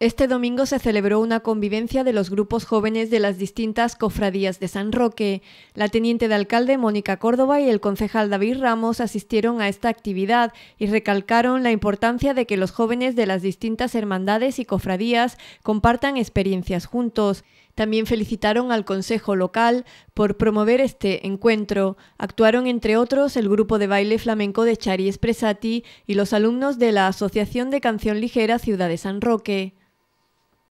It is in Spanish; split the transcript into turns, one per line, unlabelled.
Este domingo se celebró una convivencia de los grupos jóvenes de las distintas cofradías de San Roque. La teniente de alcalde Mónica Córdoba y el concejal David Ramos asistieron a esta actividad y recalcaron la importancia de que los jóvenes de las distintas hermandades y cofradías compartan experiencias juntos. También felicitaron al Consejo Local por promover este encuentro. Actuaron, entre otros, el grupo de baile flamenco de Chari Espresati y los alumnos de la Asociación de Canción Ligera Ciudad de San Roque.